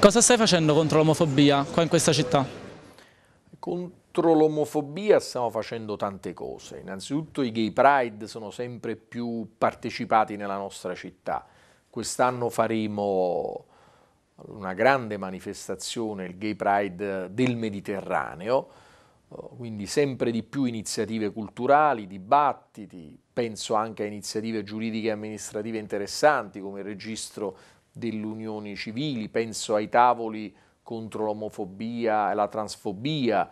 Cosa stai facendo contro l'omofobia qua in questa città? Contro l'omofobia stiamo facendo tante cose. Innanzitutto i gay pride sono sempre più partecipati nella nostra città. Quest'anno faremo una grande manifestazione, il gay pride del Mediterraneo, quindi sempre di più iniziative culturali, dibattiti, penso anche a iniziative giuridiche e amministrative interessanti come il registro delle unioni civili, penso ai tavoli contro l'omofobia e la transfobia,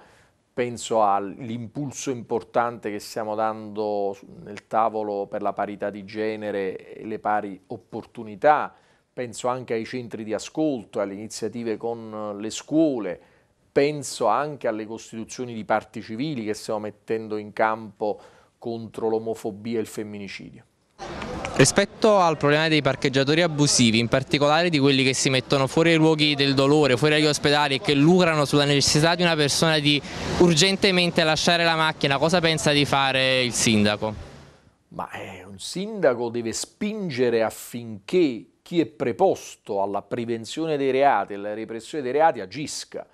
penso all'impulso importante che stiamo dando nel tavolo per la parità di genere e le pari opportunità, penso anche ai centri di ascolto, alle iniziative con le scuole, penso anche alle costituzioni di parti civili che stiamo mettendo in campo contro l'omofobia e il femminicidio. Rispetto al problema dei parcheggiatori abusivi, in particolare di quelli che si mettono fuori ai luoghi del dolore, fuori agli ospedali e che lucrano sulla necessità di una persona di urgentemente lasciare la macchina, cosa pensa di fare il sindaco? Ma eh, un sindaco deve spingere affinché chi è preposto alla prevenzione dei reati e alla repressione dei reati agisca.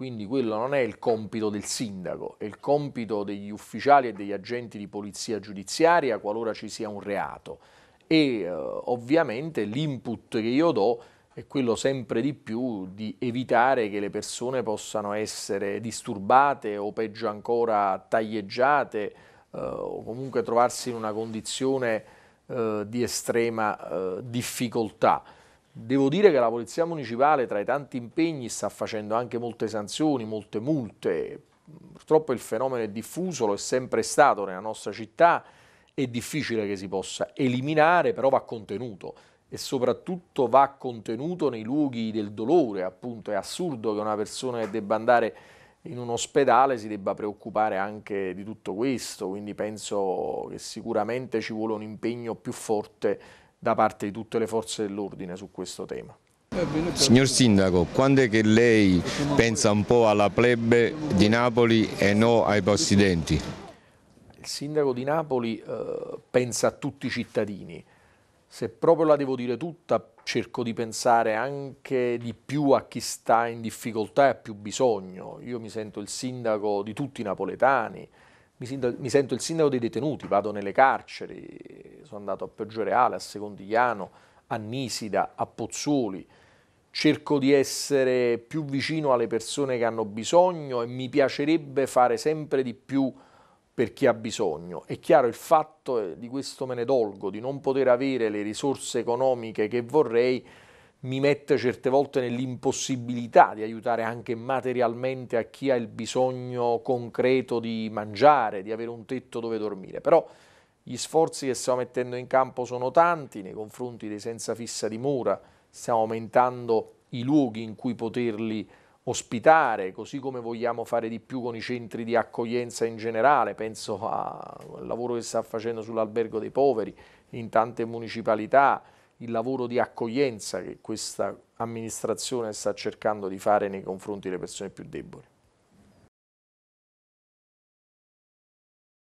Quindi quello non è il compito del sindaco, è il compito degli ufficiali e degli agenti di polizia giudiziaria qualora ci sia un reato. E eh, ovviamente l'input che io do è quello sempre di più di evitare che le persone possano essere disturbate o peggio ancora taglieggiate eh, o comunque trovarsi in una condizione eh, di estrema eh, difficoltà. Devo dire che la Polizia Municipale tra i tanti impegni sta facendo anche molte sanzioni, molte multe, purtroppo il fenomeno è diffuso, lo è sempre stato nella nostra città, è difficile che si possa eliminare, però va contenuto e soprattutto va contenuto nei luoghi del dolore, appunto è assurdo che una persona che debba andare in un ospedale si debba preoccupare anche di tutto questo, quindi penso che sicuramente ci vuole un impegno più forte da parte di tutte le forze dell'ordine su questo tema. Signor Sindaco, quando è che lei pensa un po' alla plebe di Napoli e no ai possidenti? Il Sindaco di Napoli eh, pensa a tutti i cittadini. Se proprio la devo dire tutta, cerco di pensare anche di più a chi sta in difficoltà e ha più bisogno. Io mi sento il sindaco di tutti i napoletani, mi sento il sindaco dei detenuti, vado nelle carceri, sono andato a Peggioreale, a Secondigliano, a Nisida, a Pozzuoli, cerco di essere più vicino alle persone che hanno bisogno e mi piacerebbe fare sempre di più per chi ha bisogno. È chiaro il fatto, di questo me ne dolgo, di non poter avere le risorse economiche che vorrei, mi mette certe volte nell'impossibilità di aiutare anche materialmente a chi ha il bisogno concreto di mangiare, di avere un tetto dove dormire, però gli sforzi che stiamo mettendo in campo sono tanti nei confronti dei senza fissa dimora, stiamo aumentando i luoghi in cui poterli ospitare, così come vogliamo fare di più con i centri di accoglienza in generale, penso al lavoro che sta facendo sull'albergo dei poveri in tante municipalità, il lavoro di accoglienza che questa amministrazione sta cercando di fare nei confronti delle persone più deboli.